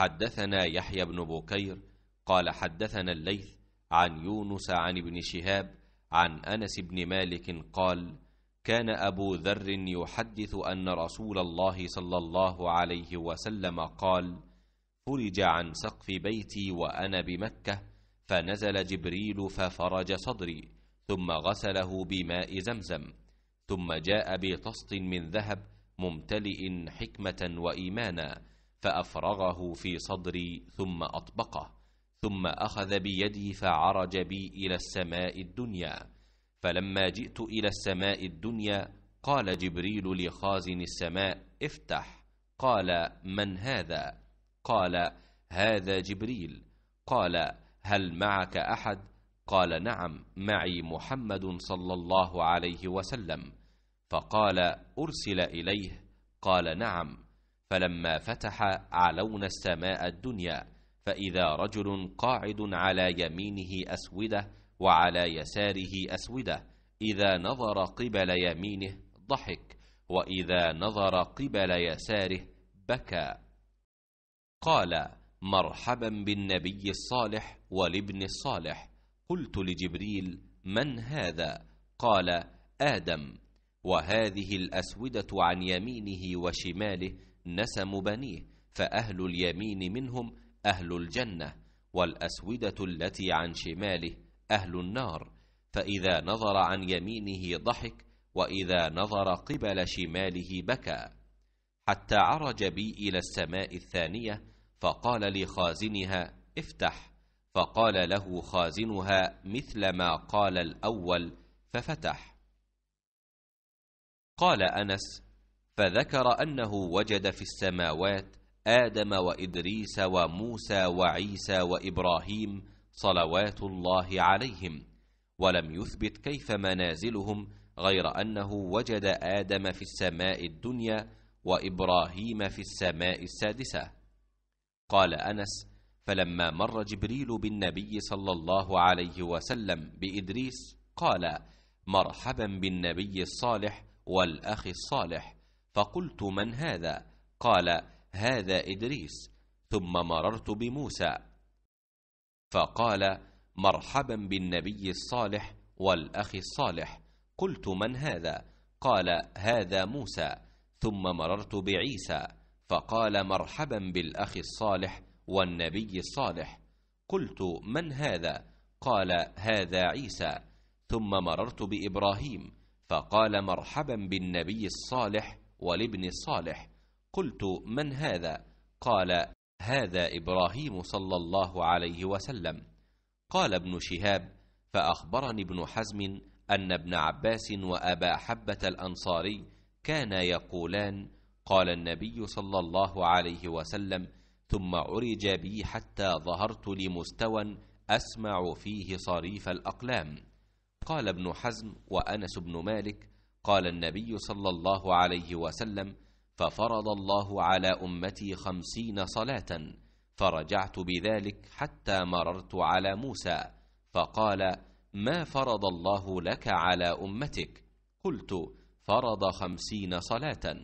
حدثنا يحيى بن بكير قال حدثنا الليث عن يونس عن ابن شهاب عن أنس بن مالك قال كان أبو ذر يحدث أن رسول الله صلى الله عليه وسلم قال فرج عن سقف بيتي وأنا بمكة فنزل جبريل ففرج صدري ثم غسله بماء زمزم ثم جاء بطست من ذهب ممتلئ حكمة وإيمانا فافرغه في صدري ثم اطبقه ثم اخذ بيدي فعرج بي الى السماء الدنيا فلما جئت الى السماء الدنيا قال جبريل لخازن السماء افتح قال من هذا قال هذا جبريل قال هل معك احد قال نعم معي محمد صلى الله عليه وسلم فقال ارسل اليه قال نعم فلما فتح علونا السماء الدنيا فإذا رجل قاعد على يمينه أسودة وعلى يساره أسودة إذا نظر قبل يمينه ضحك وإذا نظر قبل يساره بكى قال مرحبا بالنبي الصالح والابن الصالح قلت لجبريل من هذا قال آدم وهذه الأسودة عن يمينه وشماله نسم بنيه فأهل اليمين منهم أهل الجنة والأسودة التي عن شماله أهل النار فإذا نظر عن يمينه ضحك وإذا نظر قبل شماله بكى حتى عرج بي إلى السماء الثانية فقال لخازنها افتح فقال له خازنها مثل ما قال الأول ففتح قال أنس فذكر انه وجد في السماوات ادم وادريس وموسى وعيسى وابراهيم صلوات الله عليهم ولم يثبت كيف منازلهم غير انه وجد ادم في السماء الدنيا وابراهيم في السماء السادسه قال انس فلما مر جبريل بالنبي صلى الله عليه وسلم بادريس قال مرحبا بالنبي الصالح والاخ الصالح فقلت من هذا قال هذا إدريس ثم مررت بموسى فقال مرحبا بالنبي الصالح والأخ الصالح قلت من هذا قال هذا موسى ثم مررت بعيسى فقال مرحبا بالأخ الصالح والنبي الصالح قلت من هذا قال هذا عيسى ثم مررت بإبراهيم فقال مرحبا بالنبي الصالح والابن الصالح قلت من هذا قال هذا إبراهيم صلى الله عليه وسلم قال ابن شهاب فأخبرني ابن حزم أن ابن عباس وأبا حبة الأنصاري كانا يقولان قال النبي صلى الله عليه وسلم ثم عرج بي حتى ظهرت لمستوى أسمع فيه صريف الأقلام قال ابن حزم وأنس بن مالك قال النبي صلى الله عليه وسلم ففرض الله على امتي خمسين صلاه فرجعت بذلك حتى مررت على موسى فقال ما فرض الله لك على امتك قلت فرض خمسين صلاه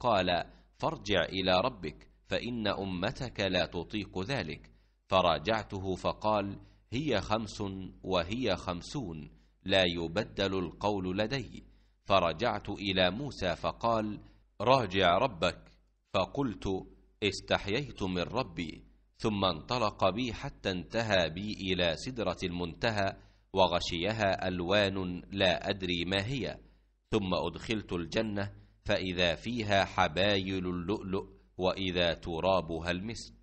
قال فارجع الى ربك فان امتك لا تطيق ذلك فراجعته فقال هي خمس وهي خمسون لا يبدل القول لدي فرجعت إلى موسى فقال راجع ربك فقلت استحييت من ربي ثم انطلق بي حتى انتهى بي إلى سدرة المنتهى وغشيها ألوان لا أدري ما هي ثم أدخلت الجنة فإذا فيها حبايل اللؤلؤ وإذا ترابها المسك